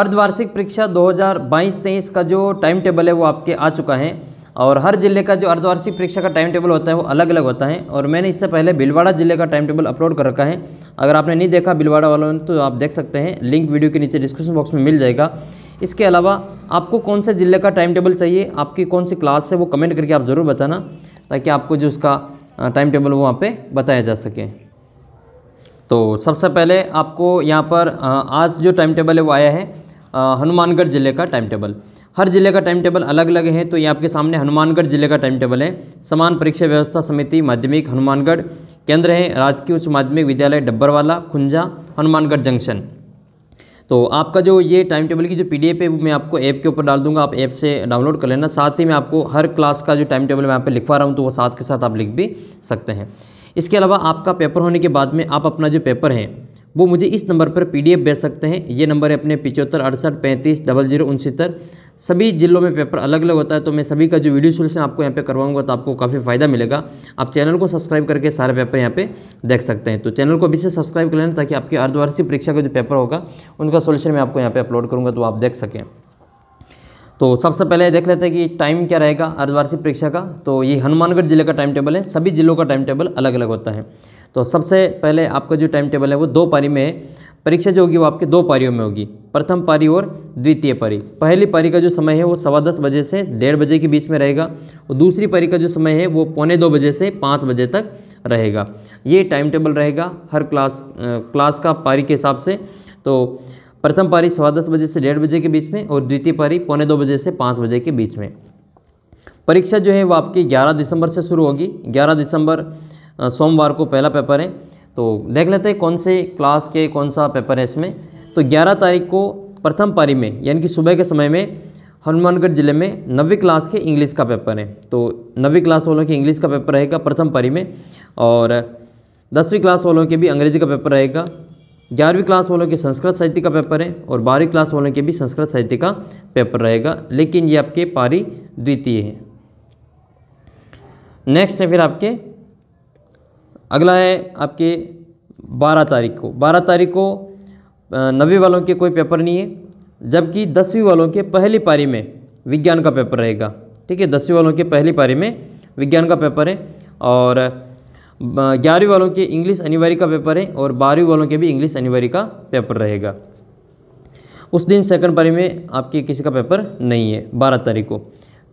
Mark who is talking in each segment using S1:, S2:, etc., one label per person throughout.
S1: अर्धवार्षिक परीक्षा 2022-23 का जो टाइम टेबल है वो आपके आ चुका है और हर जिले का जो अर्धवार्षिक परीक्षा का टाइम टेबल होता है वो अलग अलग होता है और मैंने इससे पहले भिलवाड़ा जिले का टाइम टेबल अपलोड कर रखा है अगर आपने नहीं देखा भिलवाड़ा वालों ने तो आप देख सकते हैं लिंक वीडियो के नीचे डिस्क्रिप्शन बॉक्स में मिल जाएगा इसके अलावा आपको कौन से ज़िले का टाइम टेबल चाहिए आपकी कौन सी क्लास है वो कमेंट करके आप ज़रूर बताना ताकि आपको जो उसका टाइम टेबल वहाँ पर बताया जा सके तो सबसे पहले आपको यहाँ पर आज जो टाइम टेबल है वो आया है हनुमानगढ़ ज़िले का टाइम टेबल हर जिले का टाइम टेबल अलग अलग है तो ये आपके सामने हनुमानगढ़ जिले का टाइम टेबल है समान परीक्षा व्यवस्था समिति माध्यमिक हनुमानगढ़ केंद्र है राजकीय उच्च माध्यमिक विद्यालय डब्बरवाला खुंजा हनुमानगढ़ जंक्शन तो आपका जो ये टाइम टेबल की जो पीडीएफ है वो मैं आपको ऐप के ऊपर डाल दूंगा आप ऐप से डाउनलोड कर लेना साथ ही मैं आपको हर क्लास का जो टाइम टेबल मैं यहाँ पे लिखवा रहा हूँ तो वो साथ के साथ आप लिख भी सकते हैं इसके अलावा आपका पेपर होने के बाद में आप अपना जो पेपर है वो मुझे इस नंबर पर पीडीएफ भेज सकते हैं ये नंबर है अपने पिचहत्तर अड़सठ पैंतीस डबल जीरो उनसत्तर सभी जिलों में पेपर अलग अलग होता है तो मैं सभी का जो वीडियो सोल्यूशन आपको यहाँ पे करवाऊंगा तो आपको काफ़ी फ़ायदा मिलेगा आप चैनल को सब्सक्राइब करके सारे पेपर यहाँ पे देख सकते हैं तो चैनल को अभी से सब्सक्राइब कर लेना ताकि आपकी अर्धवार्षिक परीक्षा का जो पेपर होगा उनका सोल्यूशन मैं आपको यहाँ पर अपलोड करूँगा तो आप देख सकें तो सबसे पहले देख लेते हैं कि टाइम क्या रहेगा अर्धवार्षिक परीक्षा का तो ये हनुमानगढ़ जिले का टाइम टेबल है सभी जिलों का टाइम टेबल अलग अलग होता है तो सबसे पहले आपका जो टाइम टेबल है वो दो पारी में है परीक्षा जो होगी वो आपके दो पारियों में होगी प्रथम पारी और द्वितीय पारी पहली पारी का जो समय है वो सवा दस बजे से डेढ़ बजे के बीच में रहेगा और दूसरी पारी का जो समय है वो पौने दो बजे से पाँच बजे तक रहेगा ये टाइम टेबल रहेगा हर क्लास क्लास का पारी के हिसाब से तो प्रथम पारी सवा दस बजे से डेढ़ बजे के बीच में और द्वितीय पारी पौने दो बजे से पाँच बजे के बीच में परीक्षा जो है वो आपकी ग्यारह दिसंबर से शुरू होगी ग्यारह दिसंबर सोमवार को पहला पेपर है तो देख लेते हैं कौन से क्लास के कौन सा पेपर है इसमें तो 11 तारीख को प्रथम पारी में यानी कि सुबह के समय में हनुमानगढ़ जिले में नवी क्लास के इंग्लिश का पेपर है तो नवी क्लास वालों के इंग्लिश का पेपर रहेगा प्रथम पारी में और दसवीं क्लास वालों के भी अंग्रेजी का पेपर रहेगा ग्यारहवीं क्लास वालों के संस्कृत साहित्य का पेपर है और बारहवीं क्लास वालों के भी संस्कृत साहित्य का पेपर रहेगा लेकिन ये आपके पारी द्वितीय है नेक्स्ट है फिर आपके अगला है आपके बारह तारीख को बारह तारीख को नवी वालों के कोई पेपर नहीं है जबकि दसवीं वालों के पहली पारी में विज्ञान का पेपर रहेगा ठीक है दसवीं वालों के पहली पारी में विज्ञान का पेपर है और ग्यारहवीं वालों के इंग्लिश अनिवार्य का पेपर है और बारहवीं वालों के भी इंग्लिश अनिवार्य का पेपर रहेगा उस दिन सेकंड पारी में आपके किसी का पेपर नहीं है बारह तारीख को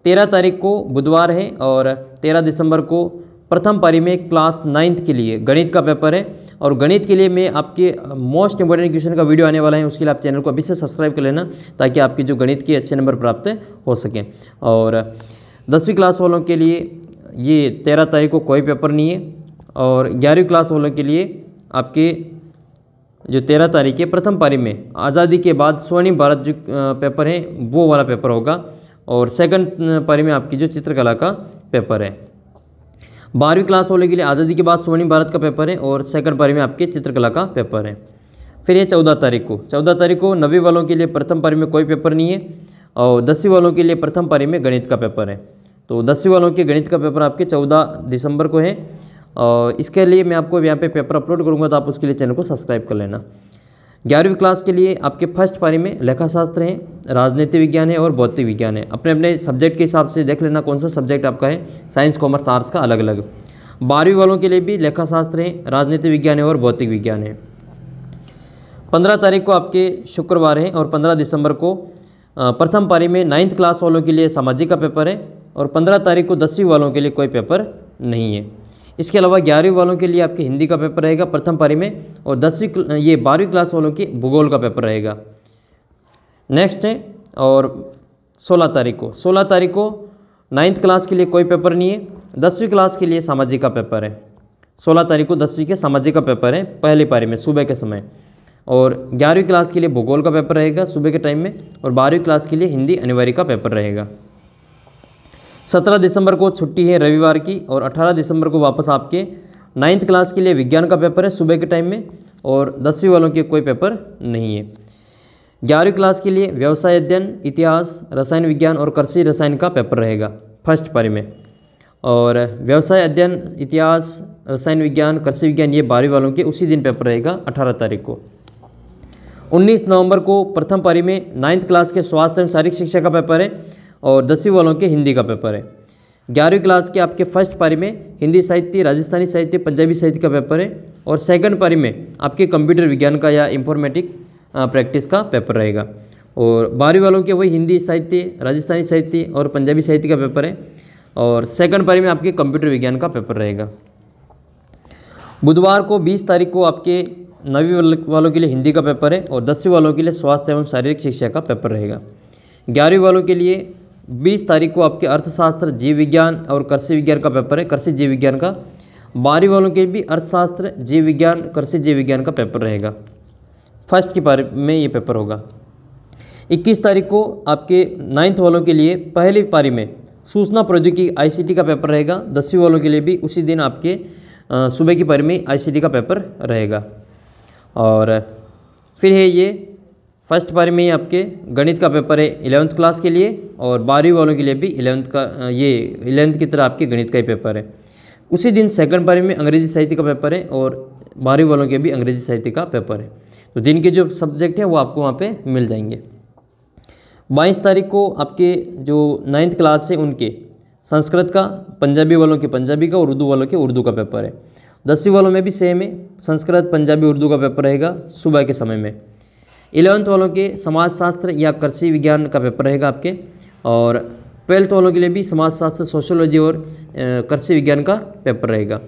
S1: तेरह तारीख को बुधवार है और तेरह दिसंबर को प्रथम पारी में क्लास नाइन्थ के लिए गणित का पेपर है और गणित के लिए मैं आपके मोस्ट इंपॉर्टेंट क्वेश्चन का वीडियो आने वाला है उसके लिए आप चैनल को अभी से सब्सक्राइब कर लेना ताकि आपके जो गणित के अच्छे नंबर प्राप्त हो सकें और दसवीं क्लास वालों के लिए ये तेरह तारीख को कोई पेपर नहीं है और ग्यारहवीं क्लास वालों के लिए आपके जो तेरह तारीख के प्रथम पारी में आज़ादी के बाद स्वर्णिम भारत जो पेपर है वो वाला पेपर होगा और सेकंड पारी में आपकी जो चित्रकला का पेपर है बारहवीं क्लास वाले के लिए आज़ादी के बाद स्वर्णिम भारत का पेपर है और सेकंड पारी में आपके चित्रकला का पेपर है फिर ये चौदह तारीख को चौदह तारीख को नवी वालों के लिए प्रथम पारी में कोई पेपर नहीं है और दसवीं वालों के लिए प्रथम पारी में गणित का पेपर है तो दसवीं वालों के गणित का पेपर आपके चौदह दिसंबर को है और इसके लिए मैं आपको यहाँ पर पेपर अपलोड करूँगा तो आप उसके लिए चैनल को सब्सक्राइब कर लेना ग्यारहवीं क्लास के लिए आपके फर्स्ट पारी में लेखा शास्त्र है राजनीति विज्ञान है और भौतिक विज्ञान है अपने अपने सब्जेक्ट के हिसाब से देख लेना कौन सा सब्जेक्ट आपका है साइंस कॉमर्स आर्ट्स का अलग अलग बारहवीं वालों के लिए भी लेखाशास्त्र है राजनीति विज्ञान है और भौतिक विज्ञान है पंद्रह तारीख को आपके शुक्रवार हैं और पंद्रह दिसंबर को प्रथम पारी में नाइन्थ क्लास वालों के लिए सामाजिक का पेपर है और पंद्रह तारीख को दसवीं वालों के लिए कोई पेपर नहीं है इसके अलावा ग्यारहवीं वालों के लिए आपके हिंदी का पेपर रहेगा प्रथम पारी में और दसवीं ये बारहवीं क्लास वालों की भूगोल का पेपर रहेगा नेक्स्ट है और सोलह तारीख को सोलह तारीख को नाइन्थ क्लास के लिए कोई पेपर नहीं है दसवीं क्लास के लिए सामाजिक का पेपर है सोलह तारीख को दसवीं के सामाजिक का पेपर है पहली पारी में सुबह के समय और ग्यारहवीं क्लास के लिए भूगोल का पेपर रहेगा सुबह के टाइम में और बारहवीं क्लास के लिए हिंदी अनिवार्य का पेपर रहेगा सत्रह दिसंबर को छुट्टी है रविवार की और अठारह दिसंबर को वापस आपके नाइन्थ क्लास के लिए विज्ञान का पेपर है सुबह के टाइम में और दसवीं वालों के कोई पेपर नहीं है ग्यारहवीं क्लास के लिए व्यवसाय अध्ययन इतिहास रसायन विज्ञान और कृषि रसायन का पेपर रहेगा फर्स्ट पारी में और व्यवसाय अध्ययन इतिहास रसायन विज्ञान कृषि विज्ञान ये बारहवीं वालों के उसी दिन पेपर रहेगा अठारह तारीख को 19 नवंबर को प्रथम पारी में नाइन्थ क्लास के स्वास्थ्य एवं शारीरिक शिक्षा का पेपर है और दसवीं वालों के हिंदी का पेपर है ग्यारहवीं क्लास के आपके फर्स्ट पारी में हिंदी साहित्य राजस्थानी साहित्य पंजाबी साहित्य का पेपर है और सेकंड पारी में आपके कंप्यूटर विज्ञान का या इंफॉर्मेटिक प्रैक्टिस का पेपर रहेगा और बारहवीं वालों के वही हिंदी साहित्य राजस्थानी साहित्य और पंजाबी साहित्य का पेपर है और सेकंड पारी में आपके कंप्यूटर विज्ञान का पेपर रहेगा बुधवार को बीस तारीख को आपके नवी वालों के लिए हिंदी का पेपर है और दसवीं वालों के लिए स्वास्थ्य एवं शारीरिक शिक्षा का पेपर रहेगा ग्यारहवीं वालों के लिए बीस तारीख को आपके अर्थशास्त्र जीव विज्ञान और कृषि विज्ञान का पेपर है कृषि जीव विज्ञान का बारहवीं वालों के भी अर्थशास्त्र जीव विज्ञान कृषि जीव विज्ञान का पेपर रहेगा फर्स्ट की पारी में ये पेपर होगा इक्कीस तारीख को आपके नाइन्थ वालों के लिए पहली पारी में सूचना प्रौद्योगिकी आईसीटी का पेपर रहेगा दसवीं वालों के लिए भी उसी दिन आपके सुबह की पारी में आईसीटी का पेपर रहेगा और फिर है ये फर्स्ट पारी में आपके गणित का पेपर है इलेवंथ क्लास के लिए और बारहवीं वालों के लिए भी इलेवंथ का ये इलेवंथ की तरह आपके गणित का ही पेपर है उसी दिन सेकंड पारी में अंग्रेजी साहित्य का पेपर है और बारहवीं वालों के भी अंग्रेजी साहित्य का पेपर है तो दिन के जो सब्जेक्ट हैं वो आपको वहाँ पर मिल जाएंगे बाईस तारीख को आपके जो नाइन्थ क्लास है उनके संस्कृत का पंजाबी वालों के पंजाबी का और उर्दू वालों के उर्दू का पेपर है दसवीं वालों में भी सेम है संस्कृत पंजाबी उर्दू का पेपर रहेगा सुबह के समय में इलेवंथ वालों के समाजशास्त्र या कृषि विज्ञान का पेपर रहेगा आपके और ट्वेल्थ वालों के लिए भी समाजशास्त्र सोशोलॉजी और कृषि विज्ञान का पेपर रहेगा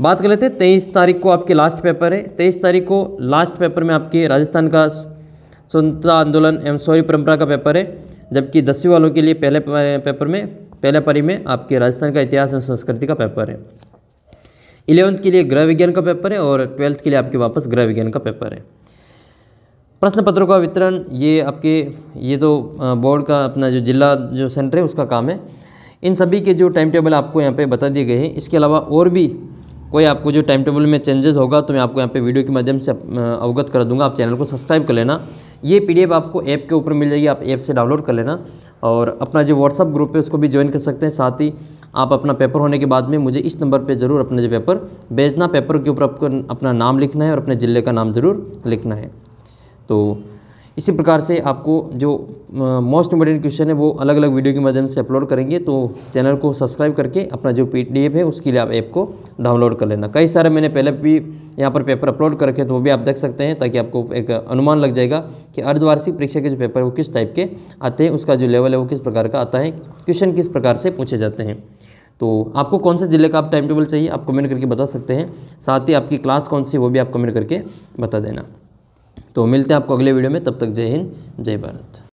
S1: बात कर लेते हैं तेईस तारीख को आपके लास्ट पेपर है तेईस तारीख को लास्ट पेपर में आपके राजस्थान का स्वतंत्रता आंदोलन एवं सौर्य परंपरा का पेपर है जबकि दसवीं वालों के लिए पहले पेपर में पहले परी में आपके राजस्थान का इतिहास एवं संस्कृति का पेपर है इलेवंथ के लिए गृह विज्ञान का पेपर है और ट्वेल्थ के लिए आपके वापस गृह विज्ञान का पेपर है प्रश्न पत्रों का वितरण ये आपके ये तो बोर्ड का अपना जो जिला जो सेंटर है उसका काम है इन सभी के जो टाइम टेबल आपको यहाँ पे बता दिए गए हैं इसके अलावा और भी कोई आपको जो टाइम टेबल में चेंजेस होगा तो मैं आपको यहाँ पे वीडियो के माध्यम से अवगत कर दूंगा आप चैनल को सब्सक्राइब कर लेना ये पी आपको ऐप के ऊपर मिल जाएगी आप ऐप से डाउनलोड कर लेना और अपना जो व्हाट्सअप ग्रुप है उसको भी ज्वाइन कर सकते हैं साथ ही आप अपना पेपर होने के बाद में मुझे इस नंबर पर ज़रूर अपना जो पेपर भेजना पेपर के ऊपर आपको अपना नाम लिखना है और अपने ज़िले का नाम ज़रूर लिखना है तो इसी प्रकार से आपको जो मोस्ट इम्पोर्टेंट क्वेश्चन है वो अलग अलग वीडियो के माध्यम से अपलोड करेंगे तो चैनल को सब्सक्राइब करके अपना जो पी है उसके लिए आप ऐप को डाउनलोड कर लेना कई सारे मैंने पहले भी यहाँ पर पेपर अपलोड कर रखे तो वो भी आप देख सकते हैं ताकि आपको एक अनुमान लग जाएगा कि अर्धवार्षिक परीक्षा के जो पेपर वो किस टाइप के आते हैं उसका जो लेवल है वो किस प्रकार का आता है क्वेश्चन किस प्रकार से पूछे जाते हैं तो आपको कौन से ज़िले का आप टाइम टेबल चाहिए आप कमेंट करके बता सकते हैं साथ ही आपकी क्लास कौन सी वो भी आप कमेंट करके बता देना तो मिलते हैं आपको अगले वीडियो में तब तक जय हिंद जय भारत